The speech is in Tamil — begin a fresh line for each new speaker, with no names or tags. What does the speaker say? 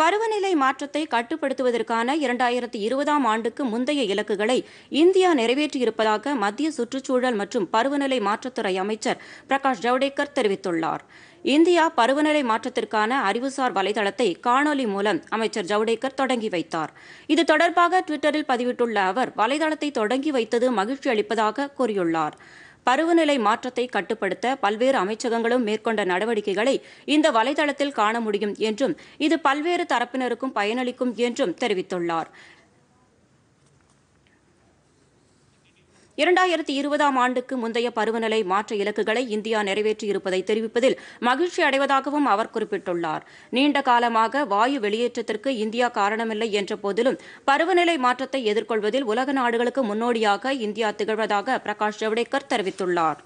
பருவநிலை மாற்றத்தை கட்டுப்படுத்துவதற்கான இரண்டாயிரத்தி இருபதாம் ஆண்டுக்கு முந்தைய இலக்குகளை இந்தியா நிறைவேற்றியிருப்பதாக மத்திய சுற்றுச்சூழல் மற்றும் பருவநிலை மாற்றத்துறை அமைச்சர் பிரகாஷ் ஜவடேகர் தெரிவித்துள்ளார் இந்தியா பருவநிலை மாற்றத்திற்கான அறிவுசார் வலைதளத்தை காணொலி மூலம் அமைச்சர் ஜவடேகர் தொடங்கி வைத்தார் இது தொடர்பாக டுவிட்டரில் பதிவிட்டுள்ள அவர் வலைதளத்தை தொடங்கி வைத்தது மகிழ்ச்சி அளிப்பதாக கூறியுள்ளார் பருவநிலை மாற்றத்தை கட்டுப்படுத்த பல்வேறு அமைச்சகங்களும் மேற்கொண்ட நடவடிக்கைகளை இந்த வலைதளத்தில் காண முடியும் என்றும் இது பல்வேறு தரப்பினருக்கும் பயனளிக்கும் என்றும் தெரிவித்துள்ளார் இரண்டாயிரத்தி இருபதாம் ஆண்டுக்கு முந்தைய பருவநிலை மாற்ற இலக்குகளை இந்தியா நிறைவேற்றியிருப்பதை தெரிவிப்பதில் மகிழ்ச்சி அடைவதாகவும் அவர் குறிப்பிட்டுள்ளார் நீண்ட காலமாக வாயு வெளியேற்றத்திற்கு இந்தியா காரணமில்லை என்ற போதிலும் பருவநிலை மாற்றத்தை எதிர்கொள்வதில் உலக நாடுகளுக்கு முன்னோடியாக இந்தியா திகழ்வதாக பிரகாஷ் ஜவடேகர் தெரிவித்துள்ளார்